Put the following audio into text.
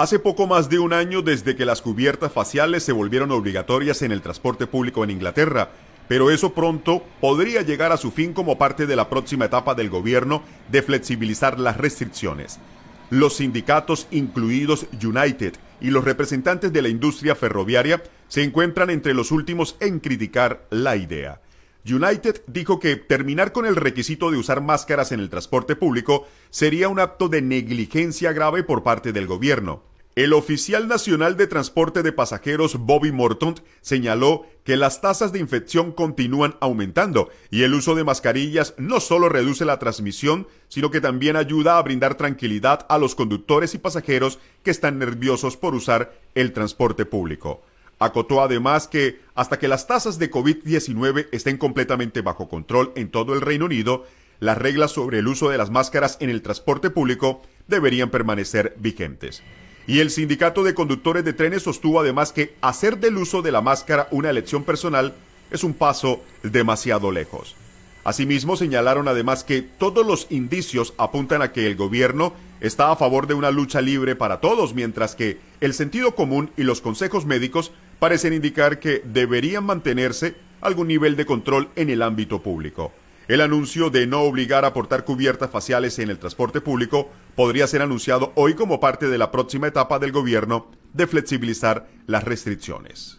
Hace poco más de un año desde que las cubiertas faciales se volvieron obligatorias en el transporte público en Inglaterra, pero eso pronto podría llegar a su fin como parte de la próxima etapa del gobierno de flexibilizar las restricciones. Los sindicatos, incluidos United y los representantes de la industria ferroviaria, se encuentran entre los últimos en criticar la idea. United dijo que terminar con el requisito de usar máscaras en el transporte público sería un acto de negligencia grave por parte del gobierno. El oficial nacional de transporte de pasajeros Bobby Morton señaló que las tasas de infección continúan aumentando y el uso de mascarillas no solo reduce la transmisión, sino que también ayuda a brindar tranquilidad a los conductores y pasajeros que están nerviosos por usar el transporte público. Acotó además que hasta que las tasas de COVID-19 estén completamente bajo control en todo el Reino Unido, las reglas sobre el uso de las máscaras en el transporte público deberían permanecer vigentes. Y el sindicato de conductores de trenes sostuvo además que hacer del uso de la máscara una elección personal es un paso demasiado lejos. Asimismo, señalaron además que todos los indicios apuntan a que el gobierno está a favor de una lucha libre para todos, mientras que el sentido común y los consejos médicos parecen indicar que deberían mantenerse algún nivel de control en el ámbito público. El anuncio de no obligar a portar cubiertas faciales en el transporte público podría ser anunciado hoy como parte de la próxima etapa del gobierno de flexibilizar las restricciones.